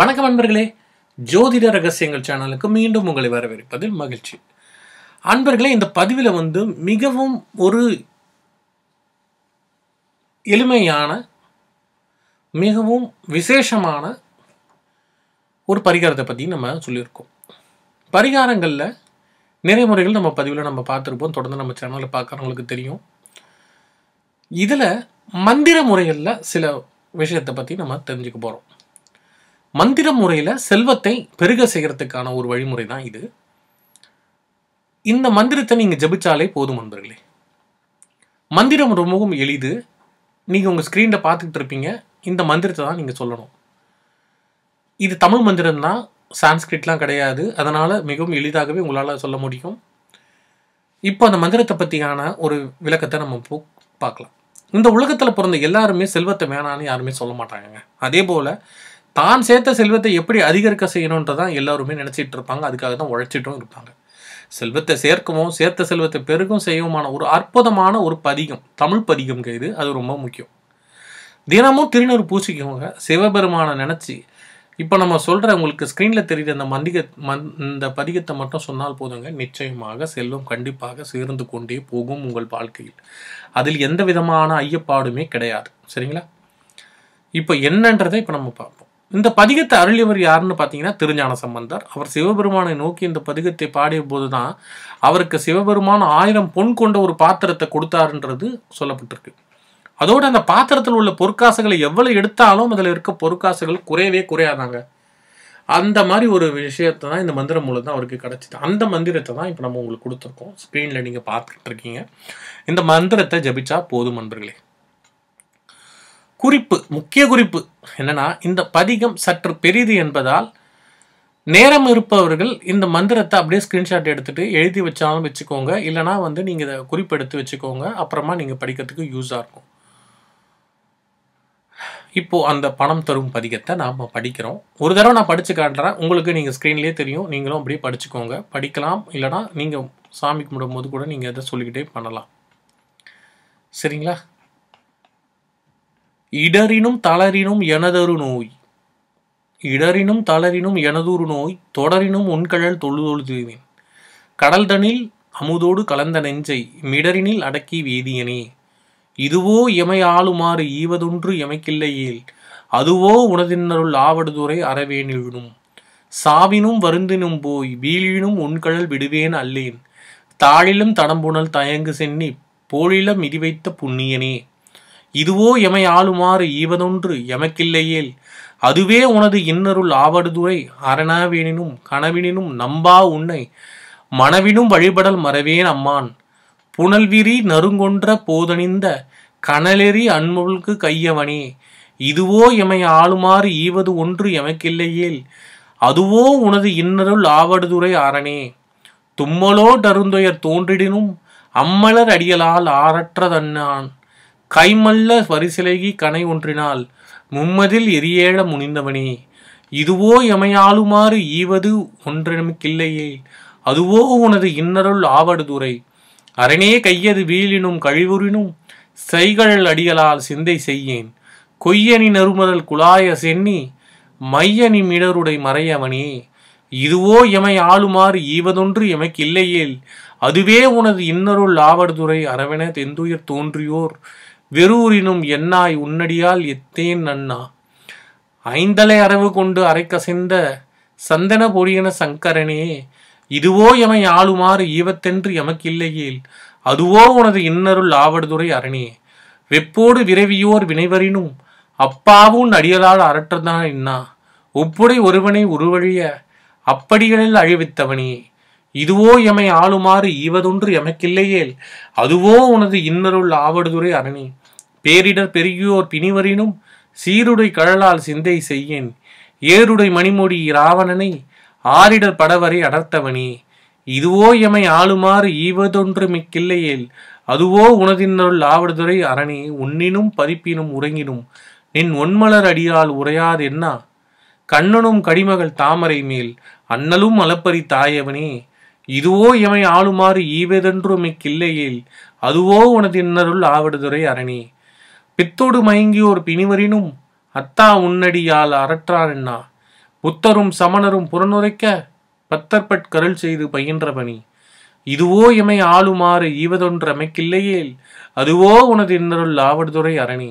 வணக்கம் அன்பர்களே ஜோதிட ரகசியங்கள் சேனலுக்கு மீண்டும் உங்களை வரவேற்பதில் மகிழ்ச்சி அன்பர்களே இந்த பதிவில் வந்து மிகவும் ஒரு எளிமையான மிகவும் விசேஷமான ஒரு பரிகாரத்தை பற்றி நம்ம சொல்லியிருக்கோம் பரிகாரங்களில் நிறைய முறைகள் நம்ம பதிவில் நம்ம பார்த்துருப்போம் தொடர்ந்து நம்ம சேனலில் பார்க்குறவங்களுக்கு தெரியும் இதில் மந்திர முறைகளில் சில விஷயத்தை பற்றி நம்ம தெரிஞ்சுக்க போகிறோம் மந்திர முறையில் செல்வத்தை பெருக செய்கிறதுக்கான ஒரு வழிமுறை தான் இது இந்த மந்திரத்தை நீங்கள் ஜபிச்சாலே போதும் நண்பர்களே மந்திரம் ரொம்பவும் எளிது நீங்கள் உங்கள் ஸ்க்ரீனில் பார்த்துக்கிட்டு இருப்பீங்க இந்த மந்திரத்தை தான் நீங்கள் சொல்லணும் இது தமிழ் மந்திரம் தான் சான்ஸ்கிரிட்லாம் கிடையாது அதனால் மிகவும் எளிதாகவே உங்களால் சொல்ல முடியும் இப்போ அந்த மந்திரத்தை பற்றியான ஒரு விளக்கத்தை நம்ம போ பார்க்கலாம் இந்த உலகத்தில் பிறந்த எல்லாருமே செல்வத்தை வேணான்னு யாருமே சொல்ல மாட்டாங்க அதே போல் தான் சேர்த்த செல்வத்தை எப்படி அதிகரிக்க செய்யணுன்றதான் எல்லாருமே நினச்சிட்டு இருப்பாங்க அதுக்காக தான் உழைச்சிட்டும் இருப்பாங்க செல்வத்தை சேர்க்கவும் சேர்த்த செல்வத்தை பெருகும் செய்யவுமான ஒரு அற்புதமான ஒரு பதிகம் தமிழ் பதிகம் கைது அது ரொம்ப முக்கியம் தினமும் திருநூறு பூசிக்கோங்க சிவபெருமானை நினச்சி இப்போ நம்ம சொல்கிற உங்களுக்கு ஸ்க்ரீனில் தெரியுது அந்த மந்திக மந் இந்த பதிகத்தை மட்டும் சொன்னால் போதுங்க நிச்சயமாக செல்வம் கண்டிப்பாக சேர்ந்து கொண்டே போகும் உங்கள் வாழ்க்கையில் அதில் எந்த விதமான ஐயப்பாடுமே கிடையாது சரிங்களா இப்போ என்னன்றதை இப்போ நம்ம பார்ப்போம் இந்த பதிகத்தை அருளியவர் யாருன்னு பார்த்தீங்கன்னா திருஞான சம்பந்தர் அவர் சிவபெருமானை நோக்கி இந்த பதிகத்தை பாடிய போது தான் அவருக்கு சிவபெருமான் ஆயிரம் பொன் கொண்ட ஒரு பாத்திரத்தை கொடுத்தாருன்றது சொல்லப்பட்டிருக்கு அதோடு அந்த பாத்திரத்தில் உள்ள பொற்காசுகளை எவ்வளோ எடுத்தாலும் அதில் இருக்க பொற்காசுகள் குறையவே குறையாதாங்க அந்த மாதிரி ஒரு விஷயத்தை தான் இந்த மந்திரம் மூலம் தான் அவருக்கு கிடச்சிது அந்த மந்திரத்தை தான் இப்போ நம்ம உங்களுக்கு கொடுத்துருக்கோம் ஸ்க்ரீனில் நீங்கள் பார்த்துட்டு இருக்கீங்க இந்த மந்திரத்தை ஜபிச்சா போதும் நண்பர்களே குறிப்பு முக்கிய குறிப்பு என்னன்னா இந்த பதிகம் சற்று பெரிது என்பதால் நேரம் இருப்பவர்கள் இந்த மந்திரத்தை அப்படியே ஸ்க்ரீன்ஷாட் எடுத்துகிட்டு எழுதி வச்சாலும் வச்சுக்கோங்க இல்லைனா வந்து நீங்கள் இதை குறிப்பெடுத்து வச்சுக்கோங்க அப்புறமா நீங்கள் படிக்கிறதுக்கு யூஸாக இருக்கும் இப்போது அந்த பணம் தரும் பதிகத்தை நாம் படிக்கிறோம் ஒரு தடவை நான் படித்து காட்டுறேன் உங்களுக்கு நீங்கள் ஸ்க்ரீன்லேயே தெரியும் நீங்களும் அப்படியே படிச்சுக்கோங்க படிக்கலாம் இல்லைனா நீங்கள் சாமி கும்பிடும் போது கூட நீங்கள் இதை சொல்லிக்கிட்டே பண்ணலாம் சரிங்களா இடரினும் தளரினும் எனதொரு நோய் இடரினும் தளரினும் எனதொரு நோய் தொடரினும் உன்கழல் தொழுதொழுதுவேன் கடல்தனில் அமுதோடு கலந்த நெஞ்சை மிடரினில் அடக்கி வேதியனே இதுவோ எமை ஆளுமாறு ஈவதொன்று எமைக்கில்லையேல் அதுவோ உனதின்னருள் ஆவடுதுறை அறவேனிழும் சாவினும் வருந்தினும் போய் வீழினும் உன்கழல் விடுவேன் அல்லேன் தாழிலும் தடம்புணல் தயங்கு சென்னி போழிலம் மிதிவைத்த புண்ணியனே இதுவோ எமை ஆளுமாறு ஈவதொன்று எமக்கில்லையேல் அதுவே உனது இன்னருள் ஆவடுதுரை அரணாவினினும் கனவினினும் நம்பா உன்னை மனவினும் வழிபடல் மறவேன் அம்மான் புனல்விரி நறுங்கொன்ற போதணிந்த கனலெறி அன்முழுக்கு கையவனே இதுவோ எமை ஆளுமாறு ஈவது ஒன்று எமக்கில்லையேல் அதுவோ உனது இன்னருள் ஆவடுதுரை அரணே தும்மலோ டருந்துயர் தோன்றிடினும் அம்மலர் அடியலால் ஆறற்ற கைமல்ல வரிசிலைகி கனை ஒன்றினால் மும்மதில் எரியேழ முனிந்தவனே இதுவோ எமையாளுமாறு ஈவது ஒன்றெனமில்லையே அதுவோ உனது இன்னருள் ஆவடுதுரை அரணே கையது வீழினும் கழிவுறினும் செய்கழல் அடிகளால் சிந்தை செய்யேன் கொய்யனி நறுமதல் குழாய சென்னி மையனி மிடருடை மறையவனே இதுவோ எமை ஆளுமாறு ஈவதொன்று எமக்கு இல்லையேல் அதுவே உனது இன்னருள் ஆவடுதுரை அரவென தெந்துயிர் தோன்றியோர் வெறூரினும் என்னாய் உன்னடியால் எத்தேன் அண்ணா ஐந்தலை அரவு கொண்டு அரைக்கசைந்த சந்தன பொடியன சங்கரனே இதுவோ எமை ஆளுமாறு ஈவத்தென்று எமக்கில்லையில் அதுவோ உனது இன்னருள் ஆவடுதுறை அரணே வெப்போடு விரைவியோர் வினைவரினும் அப்பாவும் அடியலால் அரற்றதான் இன்னா ஒப்புடை ஒருவனை உருவழிய அப்படிகளில் அழிவித்தவனே இதுவோ எமை ஆளுமாறு ஈவதொன்று எமக்கில்லையேல் அதுவோ உனது இன்னருள் ஆவடுதுரை அரணி பேரிடர் பெருகியோர் பிணிவரினும் சீருடை கழலால் சிந்தை செய்யேன் ஏருடை மணிமொழி இராவணனை ஆரிடர் படவரை அடர்த்தவனே இதுவோ எமை ஆளுமாறு ஈவதொன்று மிக்கில்லையேல் அதுவோ உனதின்னருள் ஆவடுதுரை அரணி உன்னினும் பறிப்பினும் உறங்கினும் நின் ஒன்மலர் அடியால் உரையாதென்னா கண்ணனும் கடிமகள் தாமரை மேல் அண்ணலும் அலப்பரி தாயவனே இதுவோ இவை ஆளுமாறு ஈவதென்று மிக்கில்லையில் அதுவோ உனது இன்னருள் ஆவடுதுரை அரணி பித்தோடு மயங்கியோர் பிணிவரினும் அத்தா உன்னடியால் அறற்றாரென்னா புத்தரும் சமணரும் புறநுரைக்க பத்தற்பட்கருள் செய்து பயின்ற பணி இதுவோ இமை ஆளுமாறு அமைக்கில்லையேல் அதுவோ உனது இன்னருள் ஆவடுதுறை அரணி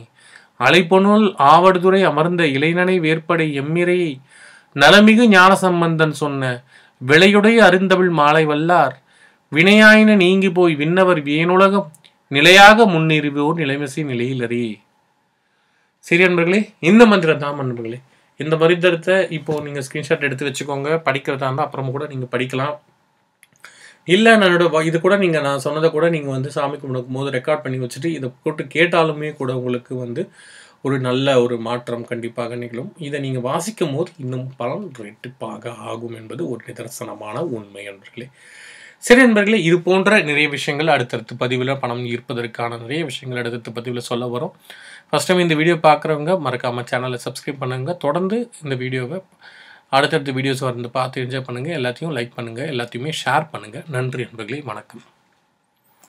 அலைப்பொனுள் ஆவடுதுறை அமர்ந்த இளைஞனை வேற்படை எம்மிரையை நலமிகு ஞானசம்பந்தன் சொன்ன விளையுடைய அறிந்தவிழ் மாலை வல்லார் வினையாயின நீங்கி போய் விண்ணவர் வியனுலகம் நிலையாக முன்னேறிவோர் நிலைமசி நிலையில் அறியே சரி அன்பர்களே இந்த மந்திரம் தான் அன்பர்களே இந்த மந்திரத்தை இப்போ நீங்கள் ஸ்கிரீன்ஷாட் எடுத்து வச்சுக்கோங்க படிக்கிறதா இருந்தால் அப்புறமும் கூட நீங்கள் படிக்கலாம் இல்லை என்னோட இது கூட நீங்கள் நான் சொன்னதை கூட நீங்கள் வந்து சாமி கும்பிடும் போது ரெக்கார்ட் பண்ணி வச்சுட்டு இதை போட்டு கேட்டாலுமே கூட உங்களுக்கு வந்து ஒரு நல்ல ஒரு மாற்றம் கண்டிப்பாக நிகழும் இதை நீங்கள் வாசிக்கும் போது இன்னும் பலன் ரெட்டிப்பாக ஆகும் என்பது ஒரு நிதர்சனமான உண்மை என்பர்களே சரி நண்பர்களே இது போன்ற நிறைய விஷயங்கள் அடுத்தடுத்து பதிவில் பணம் ஈர்ப்பதற்கான நிறைய விஷயங்கள் அடுத்தடுத்து பதிவில் சொல்ல வரும் ஃபஸ்ட் டைம் இந்த வீடியோ பார்க்குறவங்க மறக்காமல் சேனலை சப்ஸ்கிரைப் பண்ணுங்கள் தொடர்ந்து இந்த வீடியோவை அடுத்தடுத்த வீடியோஸ் வந்து பார்த்து என்ஜாய் பண்ணுங்கள் எல்லாத்தையும் லைக் பண்ணுங்கள் எல்லாத்தையுமே ஷேர் பண்ணுங்கள் நன்றி நண்பர்களே வணக்கம்